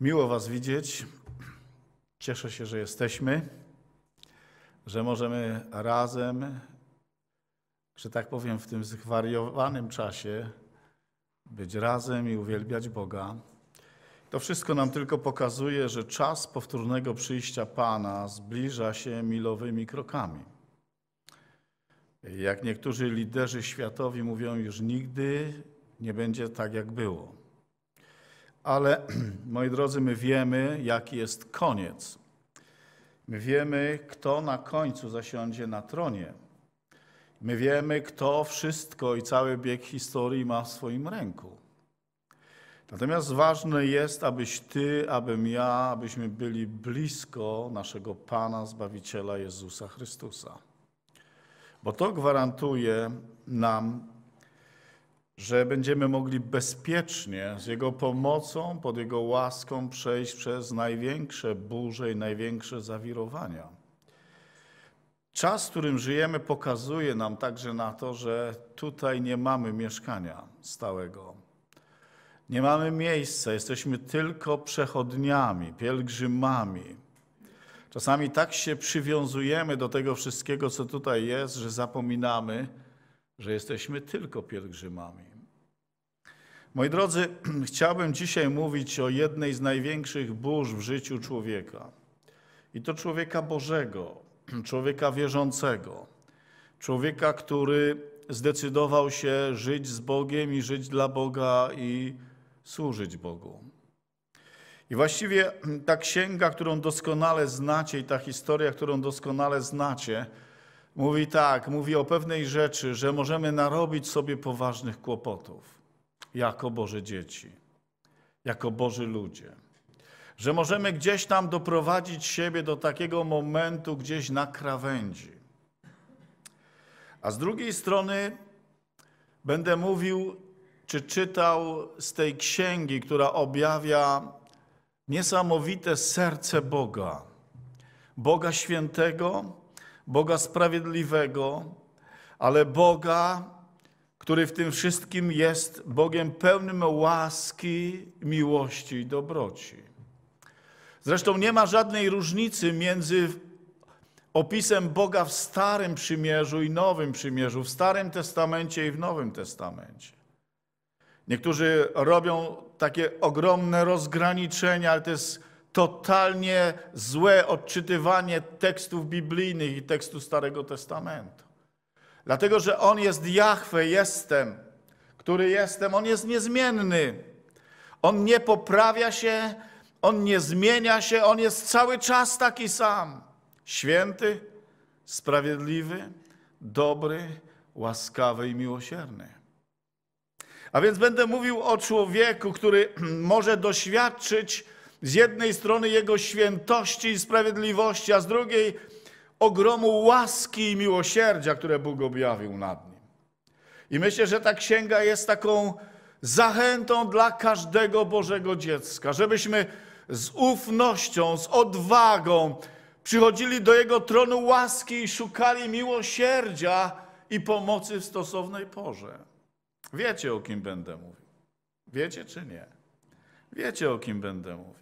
Miło Was widzieć. Cieszę się, że jesteśmy, że możemy razem, że tak powiem, w tym zwariowanym czasie być razem i uwielbiać Boga. To wszystko nam tylko pokazuje, że czas powtórnego przyjścia Pana zbliża się milowymi krokami. Jak niektórzy liderzy światowi mówią, już nigdy nie będzie tak, jak było ale moi drodzy, my wiemy, jaki jest koniec. My wiemy, kto na końcu zasiądzie na tronie. My wiemy, kto wszystko i cały bieg historii ma w swoim ręku. Natomiast ważne jest, abyś ty, abym ja, abyśmy byli blisko naszego Pana, Zbawiciela Jezusa Chrystusa. Bo to gwarantuje nam że będziemy mogli bezpiecznie z Jego pomocą, pod Jego łaską przejść przez największe burze i największe zawirowania. Czas, w którym żyjemy, pokazuje nam także na to, że tutaj nie mamy mieszkania stałego. Nie mamy miejsca, jesteśmy tylko przechodniami, pielgrzymami. Czasami tak się przywiązujemy do tego wszystkiego, co tutaj jest, że zapominamy, że jesteśmy tylko pielgrzymami. Moi drodzy, chciałbym dzisiaj mówić o jednej z największych burz w życiu człowieka. I to człowieka Bożego, człowieka wierzącego, człowieka, który zdecydował się żyć z Bogiem i żyć dla Boga i służyć Bogu. I właściwie ta księga, którą doskonale znacie, i ta historia, którą doskonale znacie, Mówi tak, mówi o pewnej rzeczy, że możemy narobić sobie poważnych kłopotów jako Boże dzieci, jako Boży ludzie. Że możemy gdzieś tam doprowadzić siebie do takiego momentu gdzieś na krawędzi. A z drugiej strony będę mówił czy czytał z tej księgi, która objawia niesamowite serce Boga, Boga świętego, Boga sprawiedliwego, ale Boga, który w tym wszystkim jest Bogiem pełnym łaski, miłości i dobroci. Zresztą nie ma żadnej różnicy między opisem Boga w Starym Przymierzu i Nowym Przymierzu, w Starym Testamencie i w Nowym Testamencie. Niektórzy robią takie ogromne rozgraniczenia, ale to jest totalnie złe odczytywanie tekstów biblijnych i tekstu Starego Testamentu. Dlatego, że On jest Jahwe, jestem, który jestem, On jest niezmienny. On nie poprawia się, On nie zmienia się, On jest cały czas taki sam. Święty, sprawiedliwy, dobry, łaskawy i miłosierny. A więc będę mówił o człowieku, który może doświadczyć z jednej strony Jego świętości i sprawiedliwości, a z drugiej ogromu łaski i miłosierdzia, które Bóg objawił nad nim. I myślę, że ta księga jest taką zachętą dla każdego Bożego dziecka, żebyśmy z ufnością, z odwagą przychodzili do Jego tronu łaski i szukali miłosierdzia i pomocy w stosownej porze. Wiecie, o kim będę mówił. Wiecie czy nie? Wiecie, o kim będę mówił.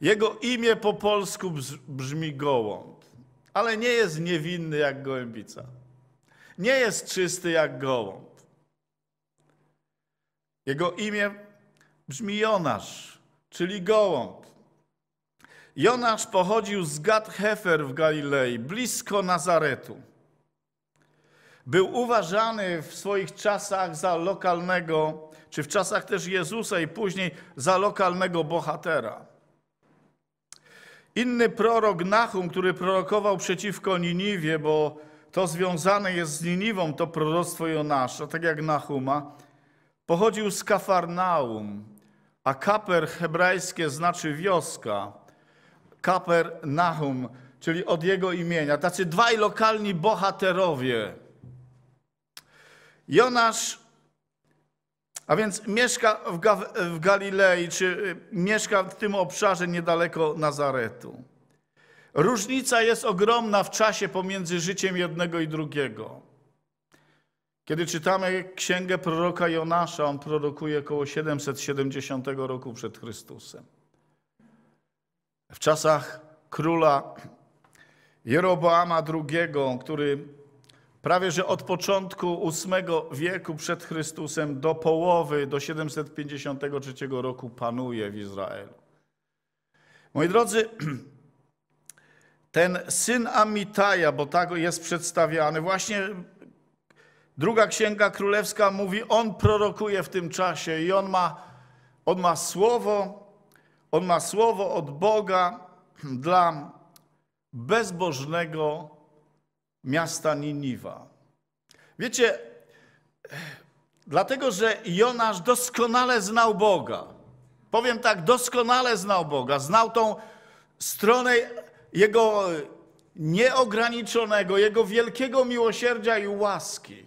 Jego imię po polsku brzmi gołąb, ale nie jest niewinny jak gołębica. Nie jest czysty jak gołąb. Jego imię brzmi Jonasz, czyli gołąb. Jonasz pochodził z Gad Hefer w Galilei, blisko Nazaretu. Był uważany w swoich czasach za lokalnego, czy w czasach też Jezusa i później za lokalnego bohatera. Inny prorok Nachum, który prorokował przeciwko Niniwie, bo to związane jest z Niniwą, to proroctwo Jonasza, tak jak Nachuma, pochodził z Kafarnaum, a kaper hebrajskie znaczy wioska. Kaper Nahum, czyli od jego imienia. Tacy dwaj lokalni bohaterowie. Jonasz a więc mieszka w, Ga- w Galilei, czy y, mieszka w tym obszarze niedaleko Nazaretu. Różnica jest ogromna w czasie pomiędzy życiem jednego i drugiego. Kiedy czytamy księgę proroka Jonasza, on prorokuje około 770 roku przed Chrystusem. W czasach króla Jeroboama II, który prawie że od początku VIII wieku przed Chrystusem do połowy, do 753 roku panuje w Izraelu. Moi drodzy, ten syn Amitaja, bo tak jest przedstawiany, właśnie druga księga królewska mówi, on prorokuje w tym czasie i on ma, on ma słowo, on ma słowo od Boga dla bezbożnego miasta Niniwa. Wiecie, dlatego że Jonasz doskonale znał Boga. Powiem tak, doskonale znał Boga. Znał tą stronę Jego nieograniczonego, Jego wielkiego miłosierdzia i łaski.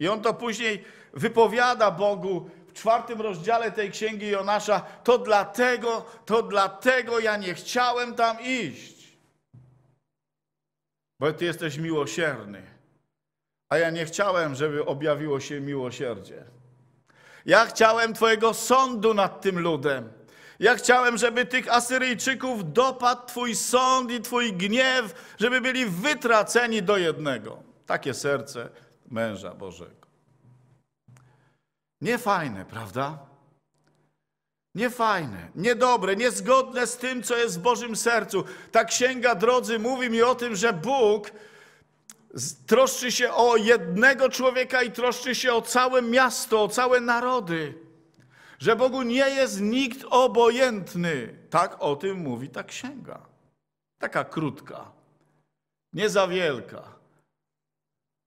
I on to później wypowiada Bogu w czwartym rozdziale tej księgi Jonasza. To dlatego, to dlatego ja nie chciałem tam iść bo Ty jesteś miłosierny. A ja nie chciałem, żeby objawiło się miłosierdzie. Ja chciałem Twojego sądu nad tym ludem. Ja chciałem, żeby tych Asyryjczyków dopadł Twój sąd i Twój gniew, żeby byli wytraceni do jednego. Takie serce męża Bożego. Niefajne, prawda? Niefajne, niedobre, niezgodne z tym, co jest w Bożym sercu. Ta księga, drodzy, mówi mi o tym, że Bóg troszczy się o jednego człowieka i troszczy się o całe miasto, o całe narody. Że Bogu nie jest nikt obojętny. Tak o tym mówi ta księga. Taka krótka, nie za wielka,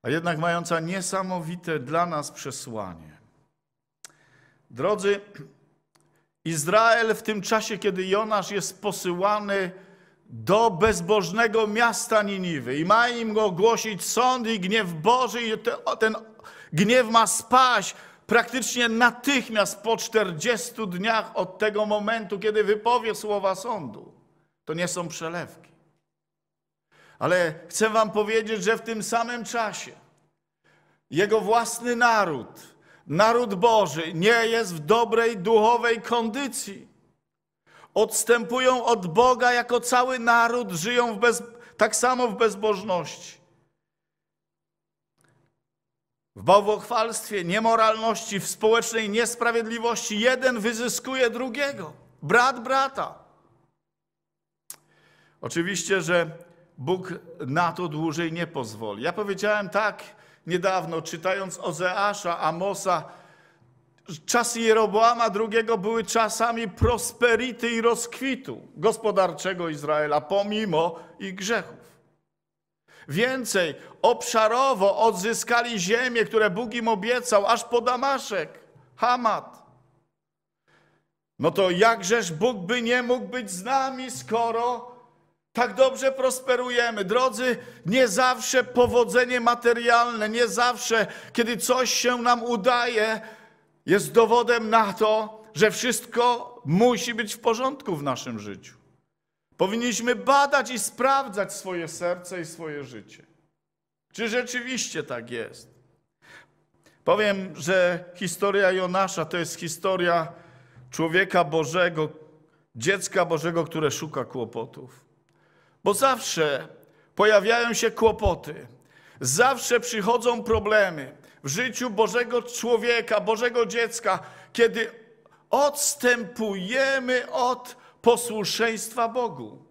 a jednak mająca niesamowite dla nas przesłanie. Drodzy, Izrael w tym czasie, kiedy Jonasz jest posyłany do bezbożnego miasta Niniwy i ma im ogłosić sąd i gniew Boży i ten gniew ma spaść praktycznie natychmiast po 40 dniach od tego momentu, kiedy wypowie słowa sądu. To nie są przelewki. Ale chcę wam powiedzieć, że w tym samym czasie jego własny naród, naród Boży nie jest w dobrej duchowej kondycji. Odstępują od Boga jako cały naród, żyją bez, tak samo w bezbożności. W bałwochwalstwie, niemoralności, w społecznej niesprawiedliwości jeden wyzyskuje drugiego, brat brata. Oczywiście, że Bóg na to dłużej nie pozwoli. Ja powiedziałem tak, niedawno, czytając Ozeasza, Amosa, czasy Jeroboama II były czasami prosperity i rozkwitu gospodarczego Izraela, pomimo ich grzechów. Więcej, obszarowo odzyskali ziemię, które Bóg im obiecał, aż po Damaszek, Hamat. No to jakżeż Bóg by nie mógł być z nami, skoro tak dobrze prosperujemy. Drodzy, nie zawsze powodzenie materialne, nie zawsze, kiedy coś się nam udaje, jest dowodem na to, że wszystko musi być w porządku w naszym życiu. Powinniśmy badać i sprawdzać swoje serce i swoje życie. Czy rzeczywiście tak jest? Powiem, że historia Jonasza to jest historia człowieka Bożego, dziecka Bożego, które szuka kłopotów. Bo zawsze pojawiają się kłopoty, zawsze przychodzą problemy w życiu Bożego człowieka, Bożego dziecka, kiedy odstępujemy od posłuszeństwa Bogu,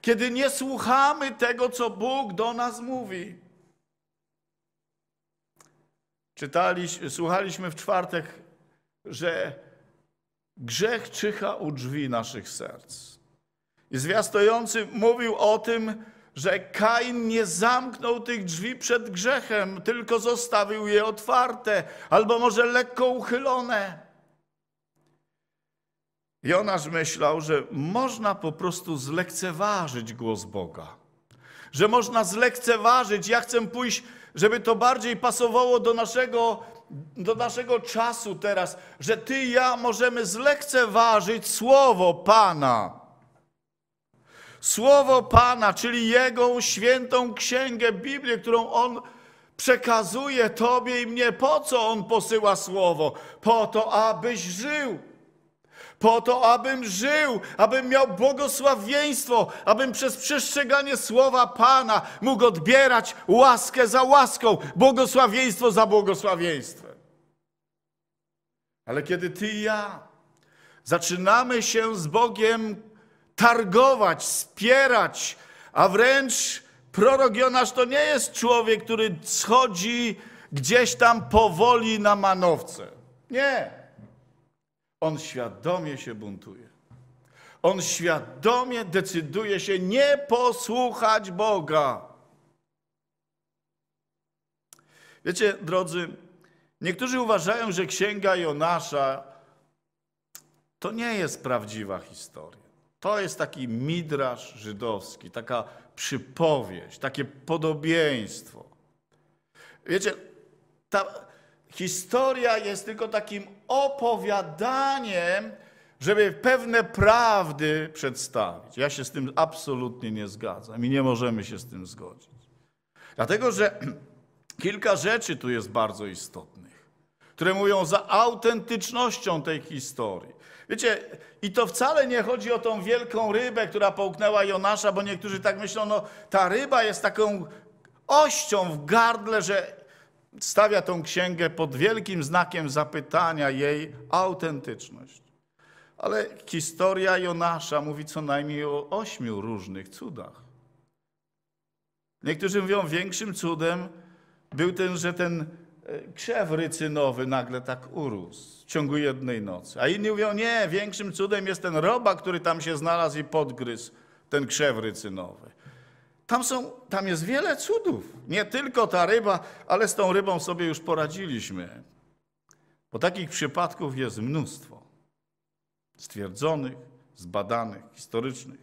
kiedy nie słuchamy tego, co Bóg do nas mówi. Czytaliśmy, słuchaliśmy w czwartek, że grzech czyha u drzwi naszych serc. I zwiastujący mówił o tym, że Kain nie zamknął tych drzwi przed grzechem, tylko zostawił je otwarte, albo może lekko uchylone. Jonasz myślał, że można po prostu zlekceważyć głos Boga. Że można zlekceważyć. Ja chcę pójść, żeby to bardziej pasowało do naszego, do naszego czasu teraz, że ty i ja możemy zlekceważyć słowo Pana. Słowo Pana, czyli Jego świętą księgę, Biblię, którą On przekazuje Tobie i mnie. Po co On posyła Słowo? Po to, abyś żył. Po to, abym żył, abym miał błogosławieństwo, abym przez przestrzeganie słowa Pana mógł odbierać łaskę za łaską, błogosławieństwo za błogosławieństwem. Ale kiedy Ty i ja zaczynamy się z Bogiem targować, spierać, a wręcz prorok Jonasz to nie jest człowiek, który schodzi gdzieś tam powoli na manowce. Nie. On świadomie się buntuje. On świadomie decyduje się nie posłuchać Boga. Wiecie, drodzy, niektórzy uważają, że księga Jonasza to nie jest prawdziwa historia. To jest taki midrasz żydowski, taka przypowieść, takie podobieństwo. Wiecie, ta historia jest tylko takim opowiadaniem, żeby pewne prawdy przedstawić. Ja się z tym absolutnie nie zgadzam i nie możemy się z tym zgodzić. Dlatego, że kilka rzeczy tu jest bardzo istotnych, które mówią za autentycznością tej historii. Wiecie, i to wcale nie chodzi o tą wielką rybę, która połknęła Jonasza, bo niektórzy tak myślą, no ta ryba jest taką ością w gardle, że stawia tą księgę pod wielkim znakiem zapytania jej autentyczność. Ale historia Jonasza mówi co najmniej o ośmiu różnych cudach. Niektórzy mówią, większym cudem był ten, że ten krzew rycynowy nagle tak urósł w ciągu jednej nocy. A inni mówią, nie, większym cudem jest ten roba, który tam się znalazł i podgryzł ten krzew rycynowy. Tam, są, tam jest wiele cudów. Nie tylko ta ryba, ale z tą rybą sobie już poradziliśmy. Bo takich przypadków jest mnóstwo. Stwierdzonych, zbadanych, historycznych.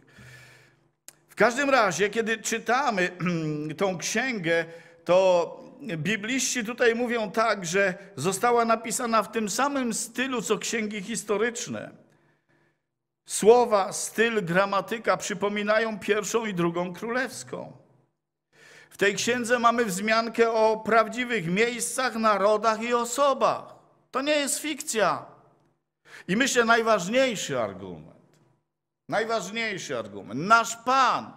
W każdym razie, kiedy czytamy tą księgę, to bibliści tutaj mówią tak, że została napisana w tym samym stylu co księgi historyczne. Słowa, styl, gramatyka przypominają pierwszą i drugą królewską. W tej księdze mamy wzmiankę o prawdziwych miejscach, narodach i osobach. To nie jest fikcja. I myślę, najważniejszy argument. Najważniejszy argument. Nasz Pan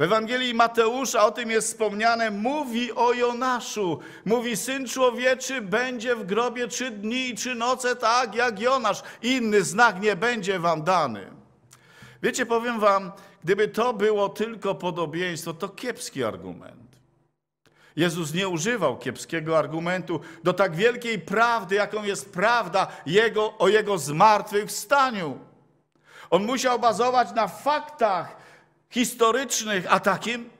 w Ewangelii Mateusza o tym jest wspomniane, mówi o Jonaszu. Mówi, syn człowieczy będzie w grobie trzy dni i trzy noce, tak jak Jonasz. Inny znak nie będzie wam dany. Wiecie, powiem wam, gdyby to było tylko podobieństwo, to kiepski argument. Jezus nie używał kiepskiego argumentu do tak wielkiej prawdy, jaką jest prawda jego, o jego zmartwychwstaniu. On musiał bazować na faktach, historycznych, a takim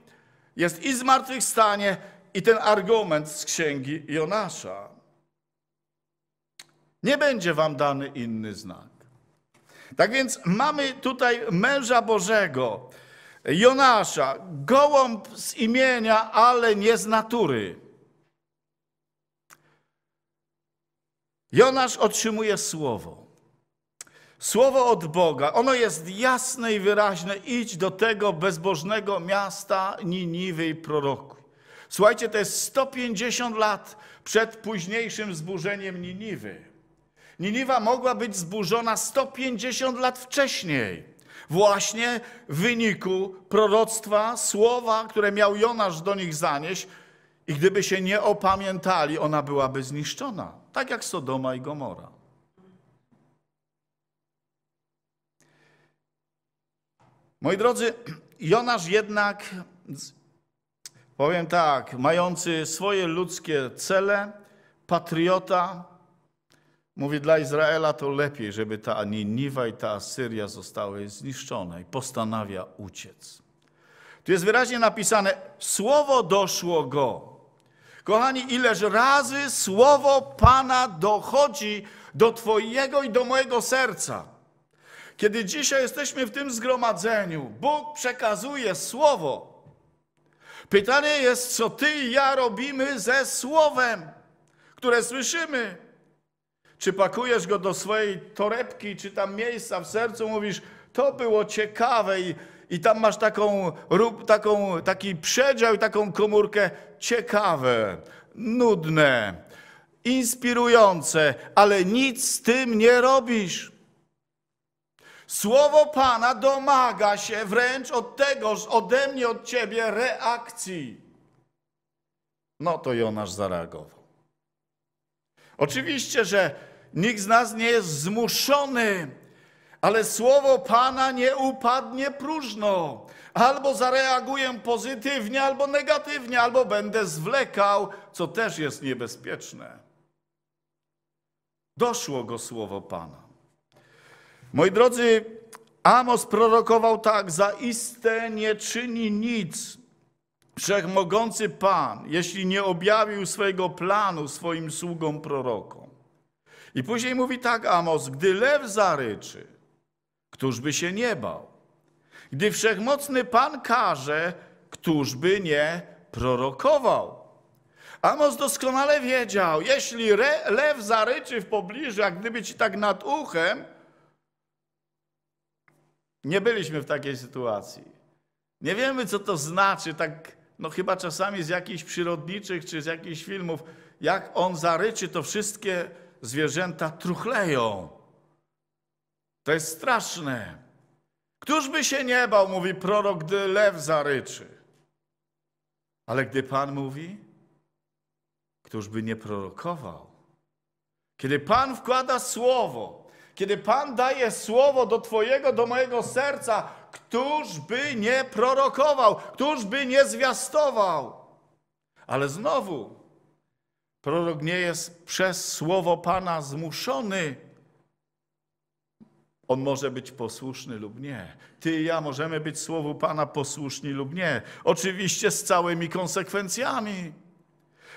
jest i zmartwychwstanie, i ten argument z księgi Jonasza. Nie będzie wam dany inny znak. Tak więc mamy tutaj męża Bożego, Jonasza, gołąb z imienia, ale nie z natury. Jonasz otrzymuje słowo. Słowo od Boga, ono jest jasne i wyraźne. Idź do tego bezbożnego miasta Niniwy i prorokuj. Słuchajcie, to jest 150 lat przed późniejszym zburzeniem Niniwy. Niniwa mogła być zburzona 150 lat wcześniej. Właśnie w wyniku proroctwa, słowa, które miał Jonasz do nich zanieść, i gdyby się nie opamiętali, ona byłaby zniszczona, tak jak Sodoma i Gomora. Moi drodzy, Jonasz jednak, powiem tak, mający swoje ludzkie cele, patriota, mówi dla Izraela to lepiej, żeby ta Niniwa i ta Asyria zostały zniszczone i postanawia uciec. Tu jest wyraźnie napisane, słowo doszło go. Kochani, ileż razy słowo Pana dochodzi do Twojego i do mojego serca. Kiedy dzisiaj jesteśmy w tym zgromadzeniu, Bóg przekazuje słowo. Pytanie jest, co ty i ja robimy ze słowem, które słyszymy. Czy pakujesz go do swojej torebki, czy tam miejsca w sercu, mówisz, to było ciekawe i, i tam masz taką, taką, taki przedział i taką komórkę ciekawe, nudne, inspirujące, ale nic z tym nie robisz. Słowo Pana domaga się wręcz od tego, ode mnie, od ciebie reakcji. No to Jonasz zareagował. Oczywiście, że nikt z nas nie jest zmuszony, ale słowo Pana nie upadnie próżno. Albo zareaguję pozytywnie, albo negatywnie, albo będę zwlekał, co też jest niebezpieczne. Doszło go słowo Pana. Moi drodzy, Amos prorokował tak: Zaiste nie czyni nic wszechmogący Pan, jeśli nie objawił swojego planu swoim sługom prorokom. I później mówi tak Amos: Gdy lew zaryczy, któż by się nie bał? Gdy wszechmocny Pan każe, któż by nie prorokował? Amos doskonale wiedział, jeśli lew zaryczy w pobliżu, jak gdyby ci tak nad uchem, nie byliśmy w takiej sytuacji. Nie wiemy, co to znaczy, tak no chyba czasami z jakichś przyrodniczych czy z jakichś filmów, jak on zaryczy, to wszystkie zwierzęta truchleją. To jest straszne. Któż by się nie bał, mówi prorok, gdy lew zaryczy. Ale gdy Pan mówi, któż by nie prorokował? Kiedy Pan wkłada słowo, kiedy Pan daje słowo do Twojego, do mojego serca, któż by nie prorokował, któż by nie zwiastował. Ale znowu, prorok nie jest przez słowo Pana zmuszony. On może być posłuszny lub nie. Ty i ja możemy być słowu Pana posłuszni lub nie. Oczywiście z całymi konsekwencjami.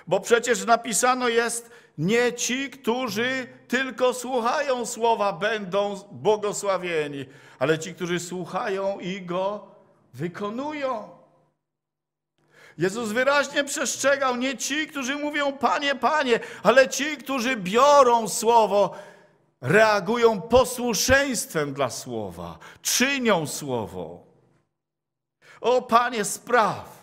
Bo przecież napisano jest, nie ci, którzy tylko słuchają słowa, będą błogosławieni, ale ci, którzy słuchają i go wykonują. Jezus wyraźnie przestrzegał, nie ci, którzy mówią Panie, Panie, ale ci, którzy biorą słowo, reagują posłuszeństwem dla słowa, czynią słowo. O Panie, spraw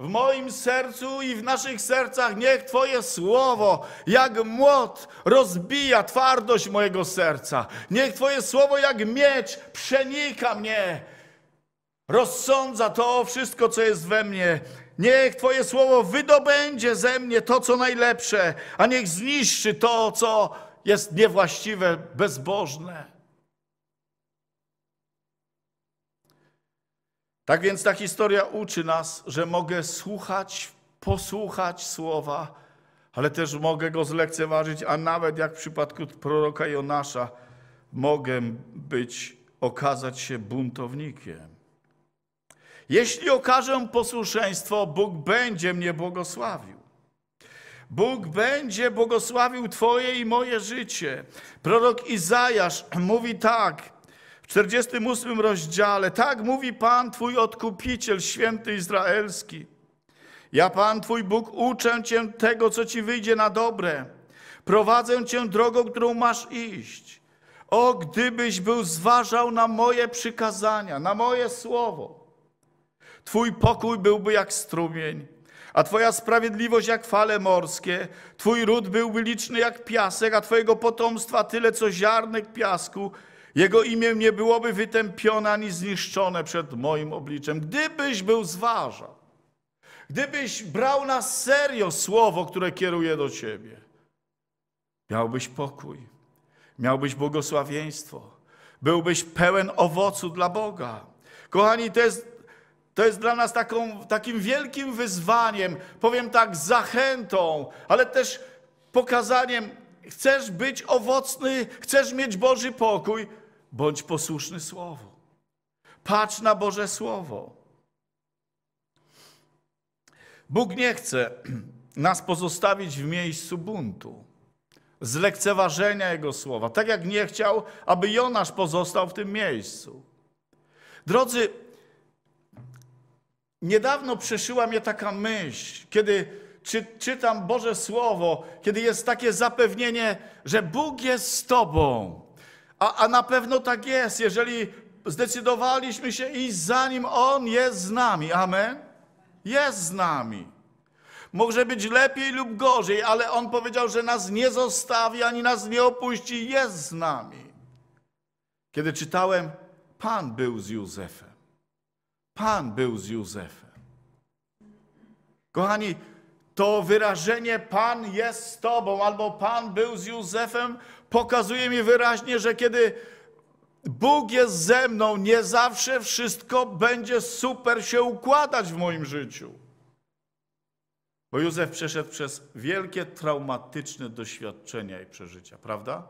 w moim sercu i w naszych sercach niech Twoje słowo jak młot rozbija twardość mojego serca. Niech Twoje słowo jak miecz przenika mnie, rozsądza to wszystko, co jest we mnie. Niech Twoje słowo wydobędzie ze mnie to, co najlepsze, a niech zniszczy to, co jest niewłaściwe, bezbożne. Tak więc ta historia uczy nas, że mogę słuchać, posłuchać słowa, ale też mogę go zlekceważyć, a nawet jak w przypadku proroka Jonasza, mogę być, okazać się buntownikiem. Jeśli okażę posłuszeństwo, Bóg będzie mnie błogosławił. Bóg będzie błogosławił Twoje i moje życie. Prorok Izajasz mówi tak, 48 rozdziale. Tak mówi Pan Twój odkupiciel, święty Izraelski. Ja, Pan Twój Bóg, uczę Cię tego, co Ci wyjdzie na dobre. Prowadzę Cię drogą, którą masz iść. O, gdybyś był zważał na moje przykazania, na moje słowo. Twój pokój byłby jak strumień, a Twoja sprawiedliwość jak fale morskie. Twój ród byłby liczny jak piasek, a Twojego potomstwa tyle, co ziarnek piasku – jego imię nie byłoby wytępione ani zniszczone przed moim obliczem, gdybyś był zważał, gdybyś brał na serio słowo, które kieruje do ciebie. Miałbyś pokój, miałbyś błogosławieństwo, byłbyś pełen owocu dla Boga. Kochani, to jest to jest dla nas taką, takim wielkim wyzwaniem, powiem tak, zachętą, ale też pokazaniem, chcesz być owocny, chcesz mieć Boży pokój, bądź posłuszny Słowu. Patrz na Boże Słowo. Bóg nie chce nas pozostawić w miejscu buntu, zlekceważenia Jego słowa, tak jak nie chciał, aby Jonasz pozostał w tym miejscu. Drodzy, niedawno przeszyła mnie taka myśl, kiedy czy, czytam Boże Słowo, kiedy jest takie zapewnienie, że Bóg jest z Tobą. A, a na pewno tak jest, jeżeli zdecydowaliśmy się iść za Nim, On jest z nami. Amen? Jest z nami. Może być lepiej lub gorzej, ale On powiedział, że nas nie zostawi ani nas nie opuści, jest z nami. Kiedy czytałem, Pan był z Józefem. Pan był z Józefem. Kochani, to wyrażenie Pan jest z Tobą albo Pan był z Józefem pokazuje mi wyraźnie, że kiedy Bóg jest ze mną, nie zawsze wszystko będzie super się układać w moim życiu. Bo Józef przeszedł przez wielkie traumatyczne doświadczenia i przeżycia, prawda?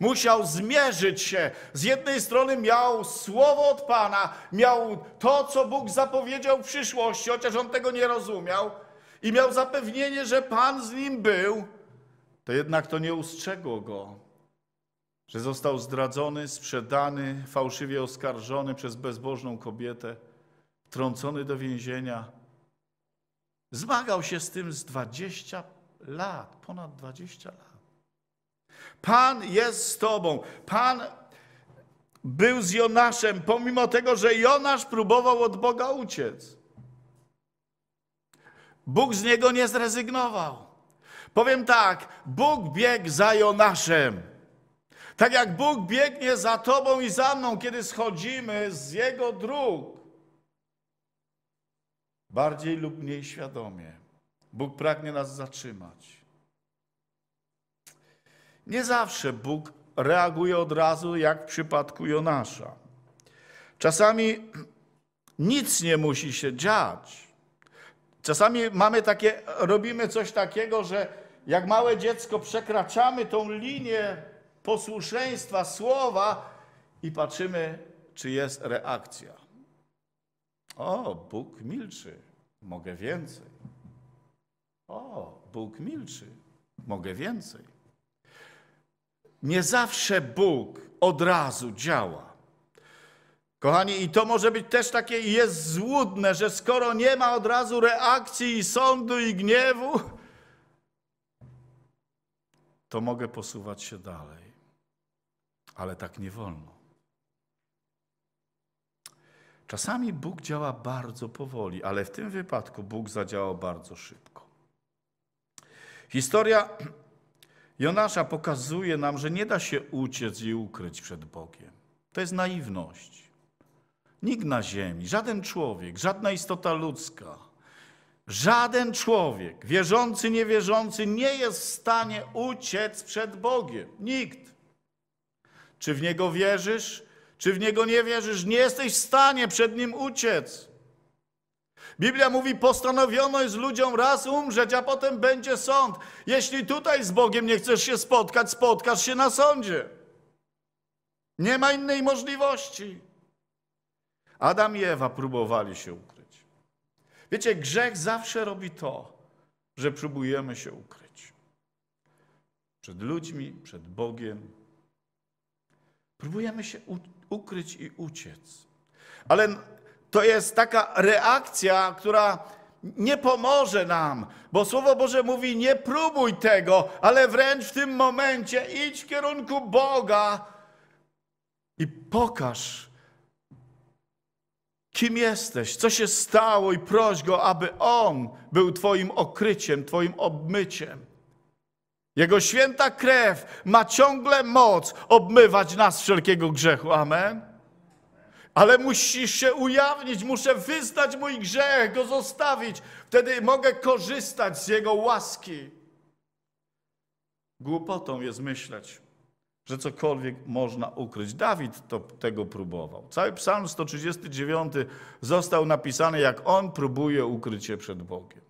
Musiał zmierzyć się. Z jednej strony miał słowo od Pana, miał to, co Bóg zapowiedział w przyszłości, chociaż on tego nie rozumiał i miał zapewnienie, że Pan z nim był, to jednak to nie ustrzegło go, że został zdradzony, sprzedany, fałszywie oskarżony przez bezbożną kobietę, trącony do więzienia. Zmagał się z tym z 20 lat, ponad 20 lat. Pan jest z tobą. Pan był z Jonaszem, pomimo tego, że Jonasz próbował od Boga uciec. Bóg z niego nie zrezygnował. Powiem tak, Bóg biegł za Jonaszem. Tak jak Bóg biegnie za tobą i za mną, kiedy schodzimy z jego dróg. Bardziej lub mniej świadomie. Bóg pragnie nas zatrzymać. Nie zawsze Bóg reaguje od razu, jak w przypadku Jonasza. Czasami nic nie musi się dziać Czasami mamy takie, robimy coś takiego, że jak małe dziecko przekraczamy tą linię posłuszeństwa, słowa i patrzymy, czy jest reakcja. O, Bóg milczy, mogę więcej. O, Bóg milczy, mogę więcej. Nie zawsze Bóg od razu działa. Kochani, i to może być też takie jest złudne, że skoro nie ma od razu reakcji i sądu i gniewu, to mogę posuwać się dalej. Ale tak nie wolno. Czasami Bóg działa bardzo powoli, ale w tym wypadku Bóg zadziałał bardzo szybko. Historia Jonasza pokazuje nam, że nie da się uciec i ukryć przed Bogiem. To jest naiwność. Nikt na ziemi, żaden człowiek, żadna istota ludzka, żaden człowiek, wierzący, niewierzący, nie jest w stanie uciec przed Bogiem. Nikt. Czy w Niego wierzysz, czy w Niego nie wierzysz, nie jesteś w stanie przed Nim uciec. Biblia mówi, postanowiono jest ludziom raz umrzeć, a potem będzie sąd. Jeśli tutaj z Bogiem nie chcesz się spotkać, spotkasz się na sądzie. Nie ma innej możliwości. Adam i Ewa próbowali się ukryć. Wiecie, grzech zawsze robi to, że próbujemy się ukryć. Przed ludźmi, przed Bogiem. Próbujemy się ukryć i uciec. Ale to jest taka reakcja, która nie pomoże nam, bo Słowo Boże mówi: nie próbuj tego, ale wręcz w tym momencie idź w kierunku Boga i pokaż, kim jesteś, co się stało i proś Go, aby On był Twoim okryciem, Twoim obmyciem. Jego święta krew ma ciągle moc obmywać nas wszelkiego grzechu. Amen. Ale musisz się ujawnić, muszę wyznać mój grzech, go zostawić. Wtedy mogę korzystać z Jego łaski. Głupotą jest myśleć, że cokolwiek można ukryć. Dawid to, tego próbował. Cały psalm 139 został napisany, jak on próbuje ukrycie przed Bogiem.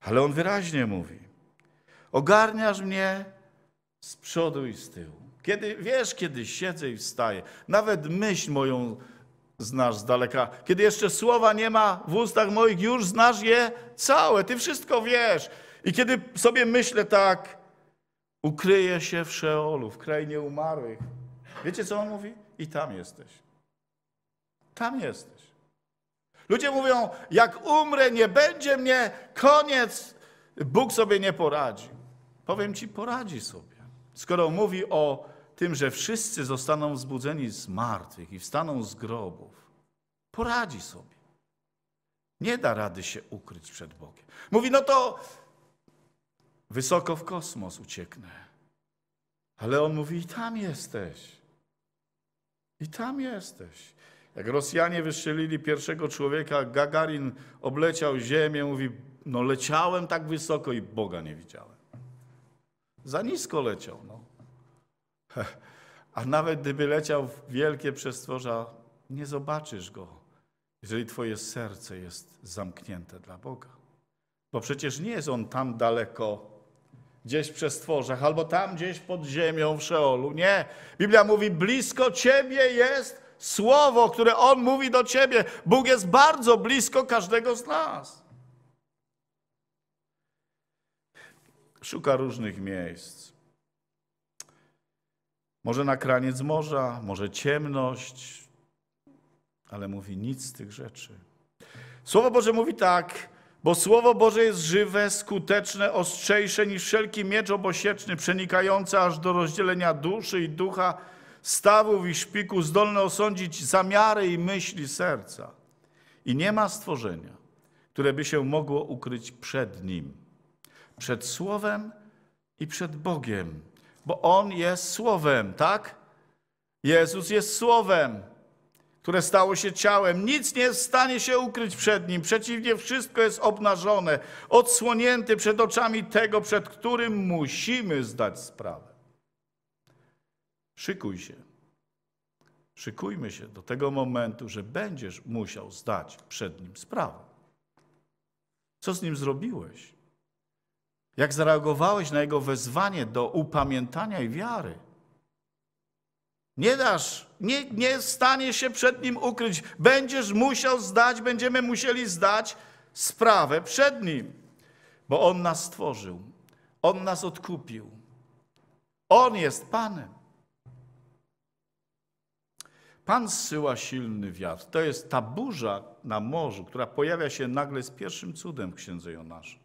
Ale on wyraźnie mówi, ogarniasz mnie z przodu i z tyłu. Kiedy, wiesz, kiedy siedzę i wstaję, nawet myśl moją znasz z daleka. Kiedy jeszcze słowa nie ma w ustach moich, już znasz je całe. Ty wszystko wiesz. I kiedy sobie myślę tak, Ukryje się w Szeolu, w krainie umarłych. Wiecie, co on mówi? I tam jesteś. Tam jesteś. Ludzie mówią, jak umrę, nie będzie mnie, koniec, Bóg sobie nie poradzi. Powiem ci, poradzi sobie. Skoro mówi o tym, że wszyscy zostaną wzbudzeni z martwych i wstaną z grobów, poradzi sobie. Nie da rady się ukryć przed Bogiem. Mówi, no to wysoko w kosmos ucieknę. Ale on mówi: I tam jesteś. I tam jesteś. Jak Rosjanie wystrzelili pierwszego człowieka, Gagarin obleciał Ziemię, mówi: No, leciałem tak wysoko i Boga nie widziałem. Za nisko leciał, no. A nawet gdyby leciał w wielkie przestworza, nie zobaczysz go, jeżeli Twoje serce jest zamknięte dla Boga. Bo przecież nie jest on tam daleko gdzieś przez tworzach, albo tam gdzieś pod ziemią w Szeolu. Nie. Biblia mówi, blisko ciebie jest słowo, które On mówi do ciebie. Bóg jest bardzo blisko każdego z nas. Szuka różnych miejsc. Może na kraniec morza, może ciemność, ale mówi nic z tych rzeczy. Słowo Boże mówi tak, bo Słowo Boże jest żywe, skuteczne, ostrzejsze niż wszelki miecz obosieczny, przenikające aż do rozdzielenia duszy i ducha, stawów i szpiku, zdolne osądzić zamiary i myśli serca. I nie ma stworzenia, które by się mogło ukryć przed Nim, przed Słowem i przed Bogiem, bo On jest Słowem, tak? Jezus jest Słowem które stało się ciałem. Nic nie jest w stanie się ukryć przed nim. Przeciwnie, wszystko jest obnażone, odsłonięte przed oczami tego, przed którym musimy zdać sprawę. Szykuj się. Szykujmy się do tego momentu, że będziesz musiał zdać przed nim sprawę. Co z nim zrobiłeś? Jak zareagowałeś na jego wezwanie do upamiętania i wiary? Nie dasz, nie, nie stanie się przed nim ukryć. Będziesz musiał zdać, będziemy musieli zdać sprawę przed nim, bo on nas stworzył, on nas odkupił. On jest Panem. Pan zsyła silny wiatr. To jest ta burza na morzu, która pojawia się nagle z pierwszym cudem w księdze Jonasza.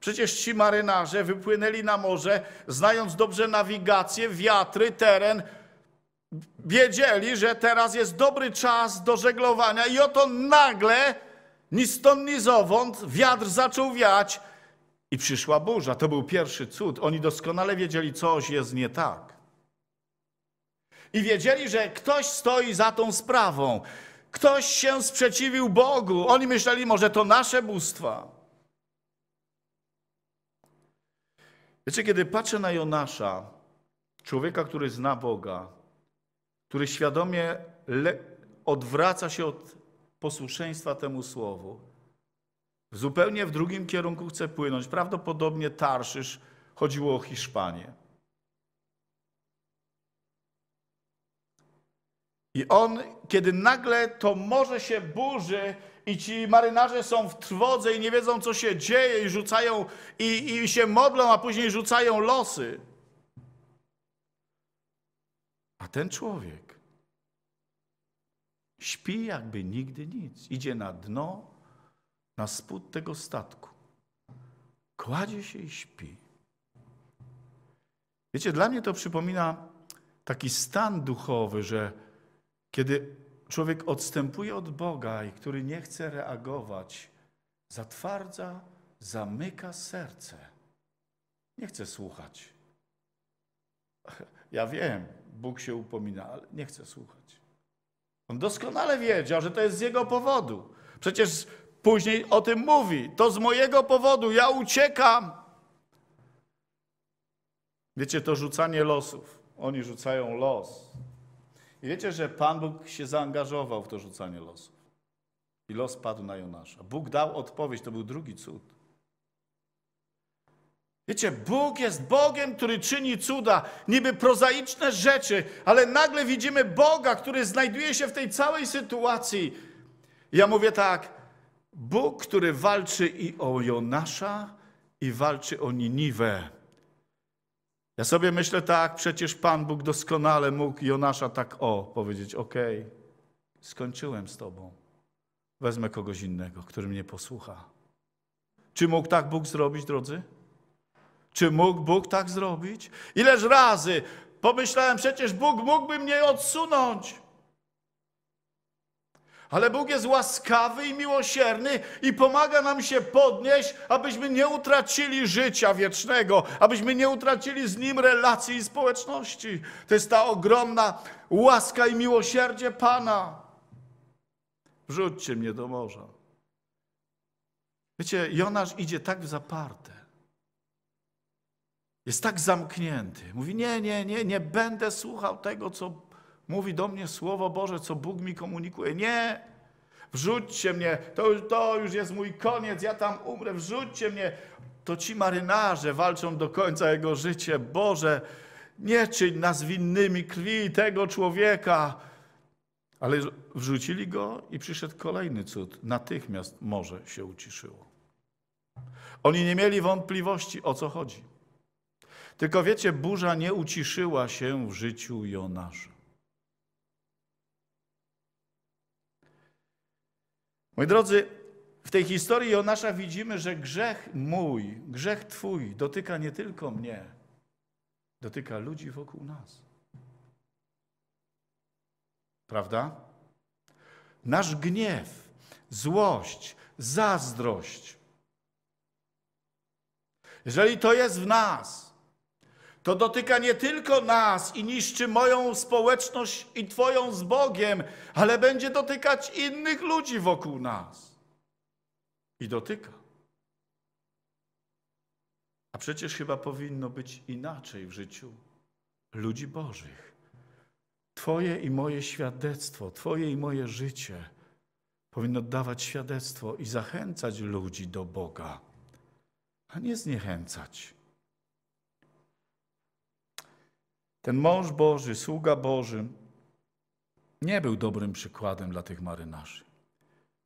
Przecież ci marynarze wypłynęli na morze, znając dobrze nawigację, wiatry, teren. Wiedzieli, że teraz jest dobry czas do żeglowania, i oto nagle, ni stąd, ni zowąd, wiatr zaczął wiać i przyszła burza. To był pierwszy cud. Oni doskonale wiedzieli, coś jest nie tak. I wiedzieli, że ktoś stoi za tą sprawą. Ktoś się sprzeciwił Bogu. Oni myśleli, może to nasze bóstwa. Wiecie, kiedy patrzę na Jonasza, człowieka, który zna Boga, który świadomie odwraca się od posłuszeństwa temu słowu, zupełnie w drugim kierunku chce płynąć. Prawdopodobnie Tarszysz chodziło o Hiszpanię. I on, kiedy nagle to morze się burzy i ci marynarze są w trwodze i nie wiedzą, co się dzieje, i rzucają, i, i się modlą, a później rzucają losy. A ten człowiek śpi jakby nigdy nic. Idzie na dno, na spód tego statku. Kładzie się i śpi. Wiecie, dla mnie to przypomina taki stan duchowy, że kiedy człowiek odstępuje od Boga i który nie chce reagować, zatwardza, zamyka serce. Nie chce słuchać. Ja wiem, Bóg się upomina, ale nie chce słuchać. On doskonale wiedział, że to jest z jego powodu. Przecież później o tym mówi. To z mojego powodu, ja uciekam. Wiecie, to rzucanie losów. Oni rzucają los. I wiecie, że Pan Bóg się zaangażował w to rzucanie losów. I los padł na Jonasza. Bóg dał odpowiedź, to był drugi cud. Wiecie, Bóg jest Bogiem, który czyni cuda, niby prozaiczne rzeczy, ale nagle widzimy Boga, który znajduje się w tej całej sytuacji. Ja mówię tak, Bóg, który walczy i o Jonasza, i walczy o Niniwę. Ja sobie myślę tak, przecież Pan Bóg doskonale mógł Jonasza tak o powiedzieć: Okej, okay, skończyłem z Tobą, wezmę kogoś innego, który mnie posłucha. Czy mógł tak Bóg zrobić, drodzy? Czy mógł Bóg tak zrobić? Ileż razy pomyślałem, przecież Bóg mógłby mnie odsunąć. Ale Bóg jest łaskawy i miłosierny i pomaga nam się podnieść, abyśmy nie utracili życia wiecznego, abyśmy nie utracili z Nim relacji i społeczności. To jest ta ogromna łaska i miłosierdzie Pana. Wrzućcie mnie do morza. Wiecie, Jonasz idzie tak w zaparte. Jest tak zamknięty. Mówi, nie, nie, nie, nie będę słuchał tego, co mówi do mnie Słowo Boże, co Bóg mi komunikuje. Nie! Wrzućcie mnie, to, już, to już jest mój koniec, ja tam umrę, wrzućcie mnie. To ci marynarze walczą do końca jego życie. Boże, nie czyń nas winnymi krwi tego człowieka. Ale wrzucili go i przyszedł kolejny cud. Natychmiast morze się uciszyło. Oni nie mieli wątpliwości, o co chodzi. Tylko wiecie, burza nie uciszyła się w życiu Jonasza. Moi drodzy, w tej historii Jonasza widzimy, że grzech mój, grzech Twój dotyka nie tylko mnie, dotyka ludzi wokół nas. Prawda? Nasz gniew, złość, zazdrość. Jeżeli to jest w nas, to dotyka nie tylko nas i niszczy moją społeczność i Twoją z Bogiem, ale będzie dotykać innych ludzi wokół nas. I dotyka. A przecież chyba powinno być inaczej w życiu ludzi Bożych. Twoje i moje świadectwo, Twoje i moje życie powinno dawać świadectwo i zachęcać ludzi do Boga, a nie zniechęcać. Ten mąż Boży, sługa Boży, nie był dobrym przykładem dla tych marynarzy.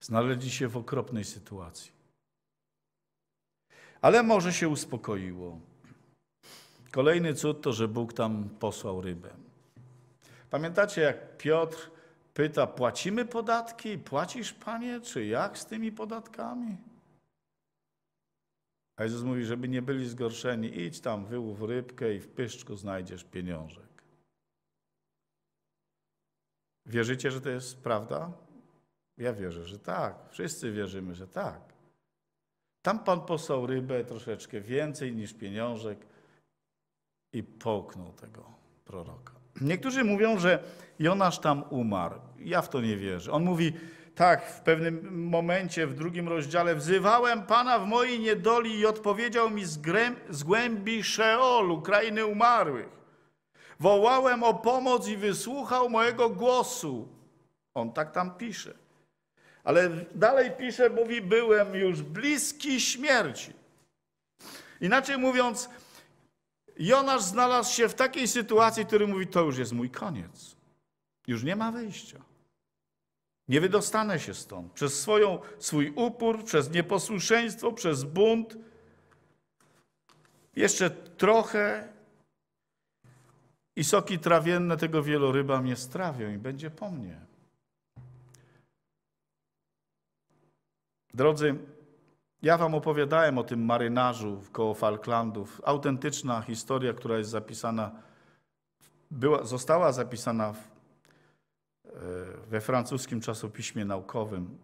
Znaleźli się w okropnej sytuacji. Ale może się uspokoiło. Kolejny cud to, że Bóg tam posłał rybę. Pamiętacie, jak Piotr pyta: Płacimy podatki? Płacisz, panie, czy jak z tymi podatkami? A Jezus mówi, żeby nie byli zgorszeni, idź tam, wyłów rybkę i w pyszczku znajdziesz pieniążek. Wierzycie, że to jest prawda? Ja wierzę, że tak. Wszyscy wierzymy, że tak. Tam Pan posłał rybę troszeczkę więcej niż pieniążek i połknął tego proroka. Niektórzy mówią, że Jonasz tam umarł. Ja w to nie wierzę. On mówi, tak, w pewnym momencie, w drugim rozdziale, wzywałem Pana w mojej niedoli i odpowiedział mi z, grę, z głębi Szeolu, krainy umarłych. Wołałem o pomoc i wysłuchał mojego głosu. On tak tam pisze. Ale dalej pisze, mówi, byłem już bliski śmierci. Inaczej mówiąc, Jonasz znalazł się w takiej sytuacji, który mówi, to już jest mój koniec. Już nie ma wyjścia. Nie wydostanę się stąd. Przez swoją, swój upór, przez nieposłuszeństwo, przez bunt. Jeszcze trochę i soki trawienne tego wieloryba mnie strawią i będzie po mnie. Drodzy, ja wam opowiadałem o tym marynarzu koło Falklandów. Autentyczna historia, która jest zapisana, była, została zapisana w we francuskim czasopiśmie naukowym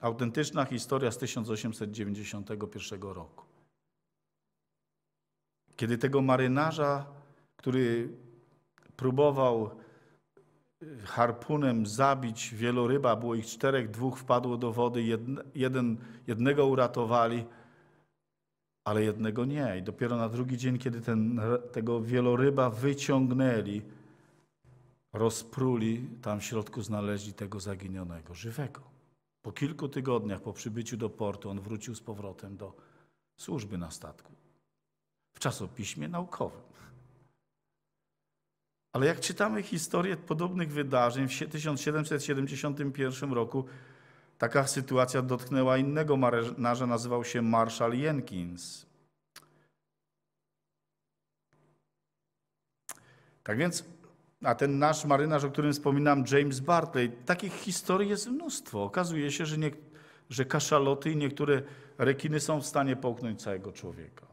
Autentyczna historia z 1891 roku. Kiedy tego marynarza, który próbował y, harpunem zabić wieloryba, było ich czterech, dwóch wpadło do wody, jeden, jednego uratowali, ale jednego nie. I dopiero na drugi dzień, kiedy ten, tego wieloryba wyciągnęli, rozpruli, tam w środku znaleźli tego zaginionego, żywego. Po kilku tygodniach po przybyciu do portu on wrócił z powrotem do służby na statku. W czasopiśmie naukowym. Ale jak czytamy historię podobnych wydarzeń, w 1771 roku taka sytuacja dotknęła innego marynarza, nazywał się Marshall Jenkins. Tak więc a ten nasz marynarz, o którym wspominam, James Bartley, takich historii jest mnóstwo. Okazuje się, że, nie, że kaszaloty i niektóre rekiny są w stanie połknąć całego człowieka.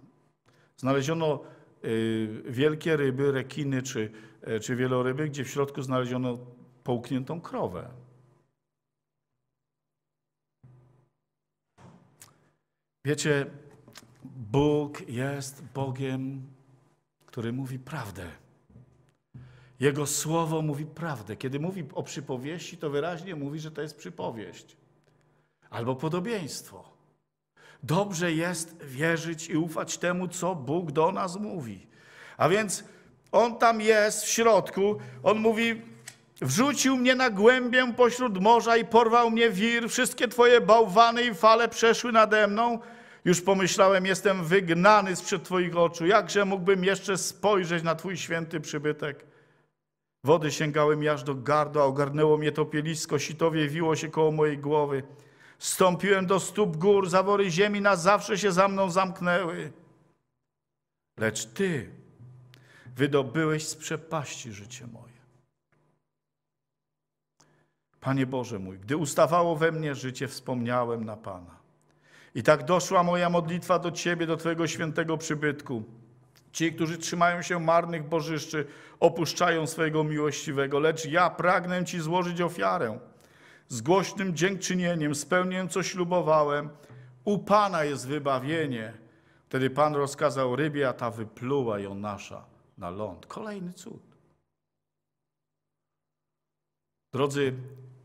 Znaleziono y, wielkie ryby, rekiny czy, y, czy wieloryby, gdzie w środku znaleziono połkniętą krowę. Wiecie, Bóg jest Bogiem, który mówi prawdę. Jego słowo mówi prawdę. Kiedy mówi o przypowieści, to wyraźnie mówi, że to jest przypowieść albo podobieństwo. Dobrze jest wierzyć i ufać temu, co Bóg do nas mówi. A więc on tam jest w środku, on mówi: Wrzucił mnie na głębię pośród morza i porwał mnie wir, wszystkie twoje bałwany i fale przeszły nade mną. Już pomyślałem, jestem wygnany sprzed Twoich oczu. Jakże mógłbym jeszcze spojrzeć na Twój święty przybytek? Wody sięgałem aż do gardła, ogarnęło mnie pielisko, sitowie wiło się koło mojej głowy. Stąpiłem do stóp gór, zawory ziemi na zawsze się za mną zamknęły. Lecz Ty wydobyłeś z przepaści życie moje. Panie Boże mój, gdy ustawało we mnie życie, wspomniałem na Pana. I tak doszła moja modlitwa do Ciebie, do Twojego świętego przybytku. Ci, którzy trzymają się marnych bożyszczy, opuszczają swojego miłościwego, lecz ja pragnę Ci złożyć ofiarę. Z głośnym dziękczynieniem spełnię, co ślubowałem. U Pana jest wybawienie. Wtedy Pan rozkazał rybie, a ta wypluła ją nasza na ląd. Kolejny cud. Drodzy,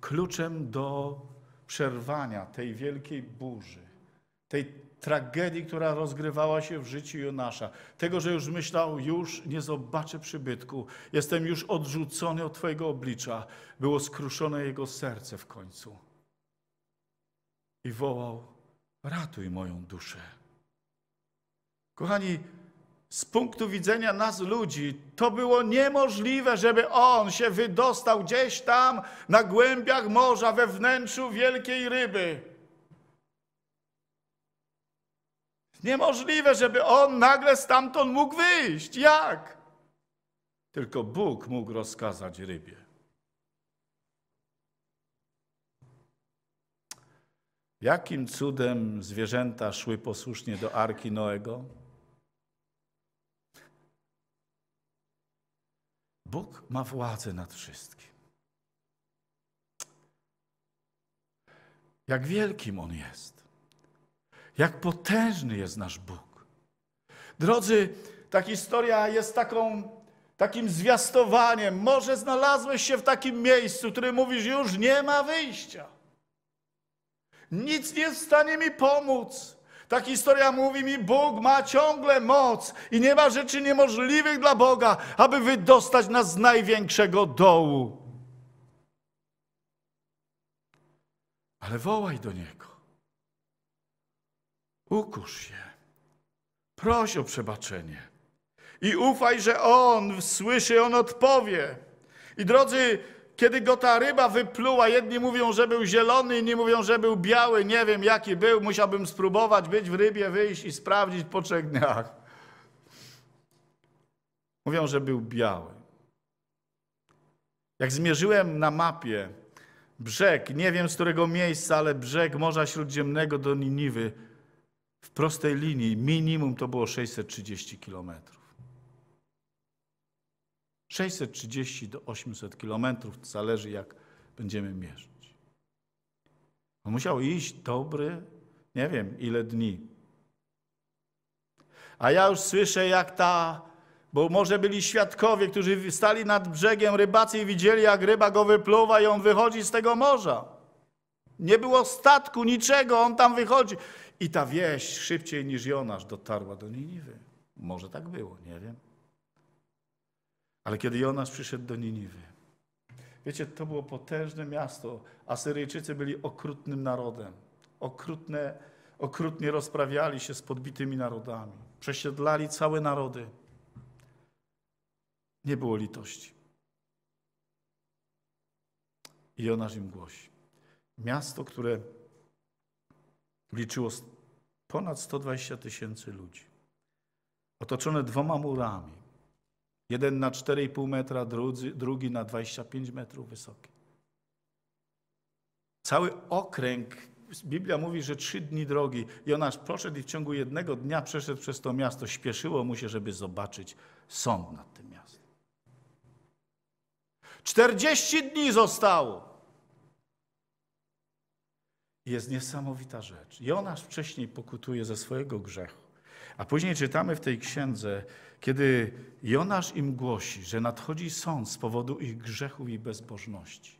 kluczem do przerwania tej wielkiej burzy, tej tragedii, która rozgrywała się w życiu Jonasza. Tego, że już myślał, już nie zobaczę przybytku, jestem już odrzucony od Twojego oblicza. Było skruszone jego serce w końcu. I wołał, ratuj moją duszę. Kochani, z punktu widzenia nas ludzi, to było niemożliwe, żeby on się wydostał gdzieś tam na głębiach morza, we wnętrzu wielkiej ryby. Niemożliwe, żeby on nagle stamtąd mógł wyjść. Jak? Tylko Bóg mógł rozkazać rybie. Jakim cudem zwierzęta szły posłusznie do arki Noego? Bóg ma władzę nad wszystkim. Jak wielkim On jest. Jak potężny jest nasz Bóg. Drodzy, ta historia jest taką, takim zwiastowaniem. Może znalazłeś się w takim miejscu, który mówisz, już nie ma wyjścia. Nic nie jest w stanie mi pomóc. Ta historia mówi mi, Bóg ma ciągle moc i nie ma rzeczy niemożliwych dla Boga, aby wydostać nas z największego dołu. Ale wołaj do Niego. Ukusz się. Proś o przebaczenie. I ufaj, że On słyszy, On odpowie. I drodzy, kiedy go ta ryba wypluła, jedni mówią, że był zielony, inni mówią, że był biały. Nie wiem, jaki był. Musiałbym spróbować być w rybie, wyjść i sprawdzić po trzech dniach. Mówią, że był biały. Jak zmierzyłem na mapie brzeg, nie wiem z którego miejsca, ale brzeg Morza Śródziemnego do Niniwy, w prostej linii minimum to było 630 kilometrów. 630 do 800 kilometrów, zależy jak będziemy mierzyć. On no, musiał iść dobry, nie wiem ile dni. A ja już słyszę jak ta, bo może byli świadkowie, którzy stali nad brzegiem rybacy i widzieli jak ryba go wypluwa i on wychodzi z tego morza. Nie było statku, niczego, on tam wychodzi. I ta wieść szybciej niż Jonasz dotarła do Niniwy. Może tak było, nie wiem. Ale kiedy Jonasz przyszedł do Niniwy, wiecie, to było potężne miasto. Asyryjczycy byli okrutnym narodem. Okrutne, okrutnie rozprawiali się z podbitymi narodami. Przesiedlali całe narody. Nie było litości. I Jonasz im głosi. Miasto, które liczyło ponad 120 tysięcy ludzi. Otoczone dwoma murami. Jeden na 4,5 metra, drugi, drugi na 25 metrów wysoki. Cały okręg, Biblia mówi, że trzy dni drogi. Jonasz poszedł i w ciągu jednego dnia przeszedł przez to miasto. Śpieszyło mu się, żeby zobaczyć sąd nad tym miastem. 40 dni zostało jest niesamowita rzecz. Jonasz wcześniej pokutuje ze swojego grzechu. A później czytamy w tej księdze, kiedy Jonasz im głosi, że nadchodzi sąd z powodu ich grzechów i bezbożności.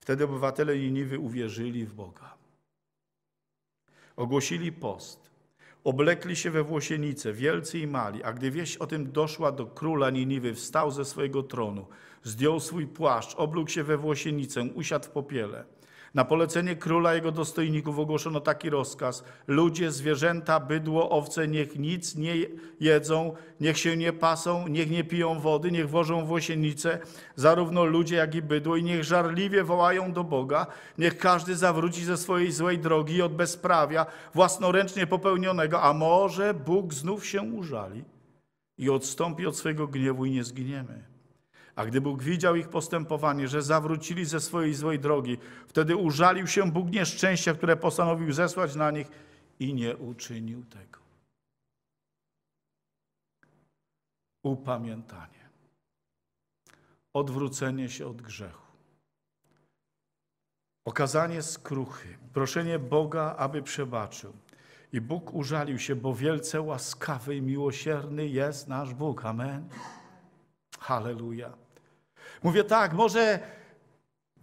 Wtedy obywatele Niniwy uwierzyli w Boga. Ogłosili post. Oblekli się we włosienice, wielcy i mali, a gdy wieść o tym doszła do króla Niniwy, wstał ze swojego tronu, zdjął swój płaszcz, oblógł się we włosienicę, usiadł w popiele. Na polecenie króla jego dostojników ogłoszono taki rozkaz. Ludzie, zwierzęta, bydło, owce niech nic nie jedzą, niech się nie pasą, niech nie piją wody, niech wożą włosienice, zarówno ludzie, jak i bydło i niech żarliwie wołają do Boga. Niech każdy zawróci ze swojej złej drogi i od bezprawia własnoręcznie popełnionego, a może Bóg znów się użali i odstąpi od swojego gniewu i nie zginiemy. A gdy Bóg widział ich postępowanie, że zawrócili ze swojej złej drogi, wtedy użalił się Bóg nieszczęścia, które postanowił zesłać na nich i nie uczynił tego. Upamiętanie. Odwrócenie się od grzechu. Okazanie skruchy, proszenie Boga, aby przebaczył. I Bóg użalił się, bo wielce łaskawy i miłosierny jest nasz Bóg. Amen. Halleluja. Mówię tak, może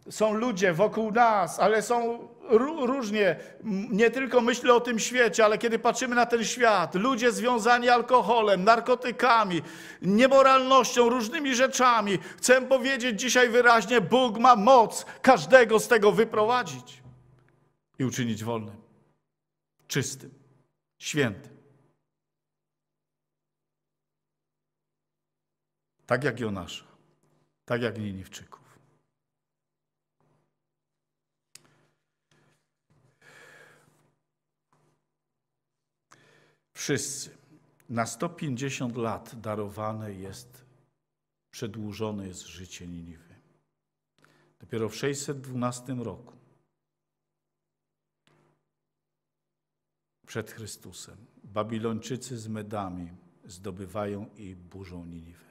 są ludzie wokół nas, ale są różnie. Nie tylko myślę o tym świecie, ale kiedy patrzymy na ten świat, ludzie związani alkoholem, narkotykami, niemoralnością, różnymi rzeczami, chcę powiedzieć dzisiaj wyraźnie: Bóg ma moc każdego z tego wyprowadzić i uczynić wolnym, czystym, świętym. Tak jak Jonasza tak jak Niniwczyków. Wszyscy. Na 150 lat darowane jest, przedłużone jest życie Niniwy. Dopiero w 612 roku przed Chrystusem Babilończycy z medami zdobywają i burzą Niniwę.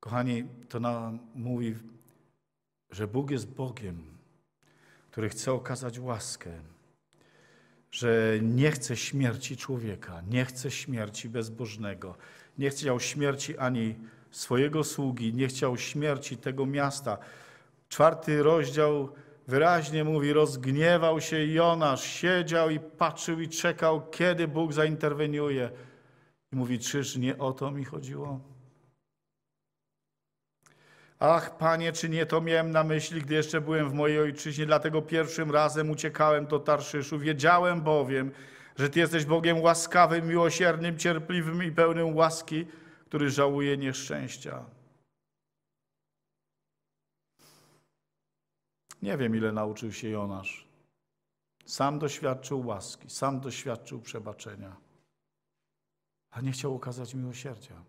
Kochani, to nam mówi, że Bóg jest Bogiem, który chce okazać łaskę, że nie chce śmierci człowieka, nie chce śmierci bezbożnego, nie chciał śmierci ani swojego sługi, nie chciał śmierci tego miasta. Czwarty rozdział wyraźnie mówi: Rozgniewał się Jonasz, siedział i patrzył i czekał, kiedy Bóg zainterweniuje. I mówi: Czyż nie o to mi chodziło? Ach, panie, czy nie to miałem na myśli, gdy jeszcze byłem w mojej ojczyźnie, dlatego pierwszym razem uciekałem do Tarszyszu. Wiedziałem bowiem, że ty jesteś Bogiem łaskawym, miłosiernym, cierpliwym i pełnym łaski, który żałuje nieszczęścia. Nie wiem, ile nauczył się Jonasz. Sam doświadczył łaski, sam doświadczył przebaczenia, a nie chciał okazać miłosierdzia.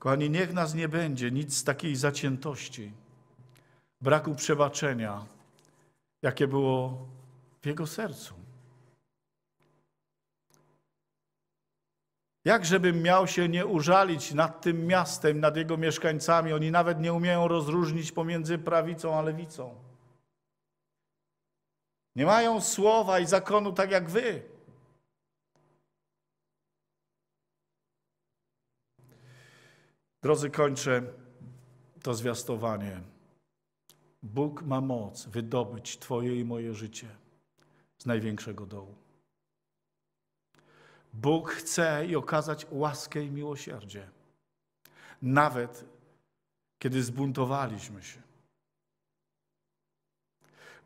Kochani, niech nas nie będzie nic z takiej zaciętości, braku przebaczenia, jakie było w jego sercu. Jak żebym miał się nie użalić nad tym miastem, nad jego mieszkańcami? Oni nawet nie umieją rozróżnić pomiędzy prawicą a lewicą. Nie mają słowa i zakonu tak jak wy. Drodzy, kończę to zwiastowanie. Bóg ma moc wydobyć Twoje i moje życie z największego dołu. Bóg chce i okazać łaskę i miłosierdzie. Nawet kiedy zbuntowaliśmy się.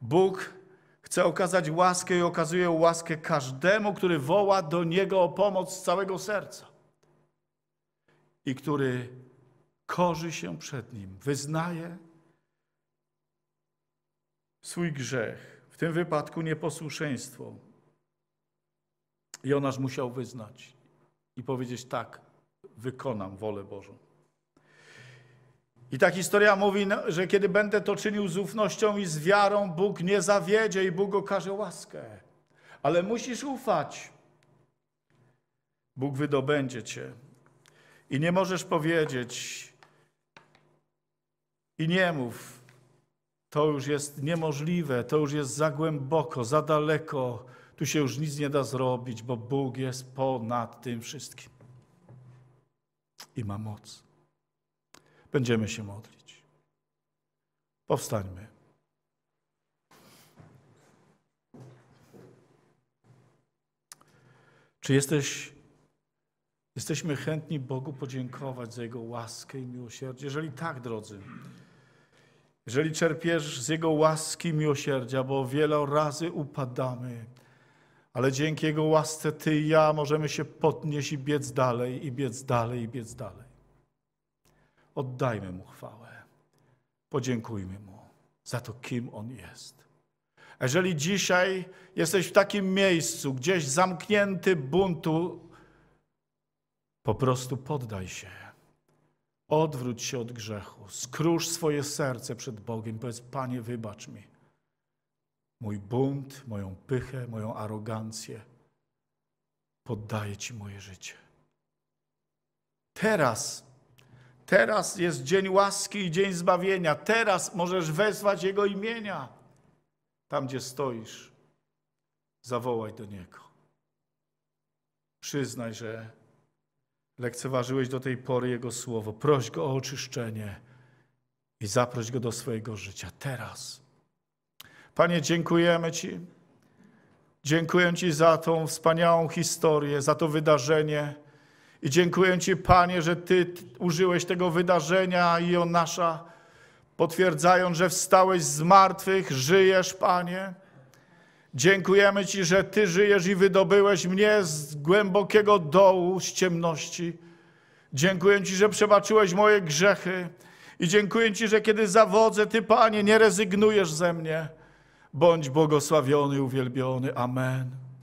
Bóg chce okazać łaskę i okazuje łaskę każdemu, który woła do Niego o pomoc z całego serca i który korzy się przed Nim, wyznaje swój grzech, w tym wypadku nieposłuszeństwo. Jonasz musiał wyznać i powiedzieć tak, wykonam wolę Bożą. I ta historia mówi, no, że kiedy będę to czynił z ufnością i z wiarą, Bóg nie zawiedzie i Bóg okaże łaskę. Ale musisz ufać. Bóg wydobędzie cię. I nie możesz powiedzieć, i nie mów, to już jest niemożliwe, to już jest za głęboko, za daleko, tu się już nic nie da zrobić, bo Bóg jest ponad tym wszystkim i ma moc. Będziemy się modlić. Powstańmy. Czy jesteś, jesteśmy chętni Bogu podziękować za Jego łaskę i miłosierdzie? Jeżeli tak, drodzy, jeżeli czerpiesz z Jego łaski miłosierdzia, bo wiele razy upadamy, ale dzięki Jego łasce Ty i ja możemy się podnieść i biec dalej, i biec dalej, i biec dalej. Oddajmy Mu chwałę. Podziękujmy Mu za to, kim On jest. Jeżeli dzisiaj jesteś w takim miejscu, gdzieś zamknięty buntu, po prostu poddaj się. Odwróć się od grzechu, skrusz swoje serce przed Bogiem, powiedz: Panie, wybacz mi mój bunt, moją pychę, moją arogancję. Poddaję Ci moje życie. Teraz, teraz jest dzień łaski i dzień zbawienia. Teraz możesz wezwać Jego imienia. Tam, gdzie stoisz, zawołaj do Niego. Przyznaj, że lekceważyłeś do tej pory Jego słowo. Proś Go o oczyszczenie i zaproś Go do swojego życia teraz. Panie, dziękujemy Ci. Dziękuję Ci za tą wspaniałą historię, za to wydarzenie. I dziękuję Ci, Panie, że Ty użyłeś tego wydarzenia i on nasza, potwierdzając, że wstałeś z martwych, żyjesz, Panie. Dziękujemy Ci, że Ty żyjesz i wydobyłeś mnie z głębokiego dołu, z ciemności. Dziękuję Ci, że przebaczyłeś moje grzechy. I dziękuję Ci, że kiedy zawodzę, Ty, Panie, nie rezygnujesz ze mnie. Bądź błogosławiony, uwielbiony. Amen.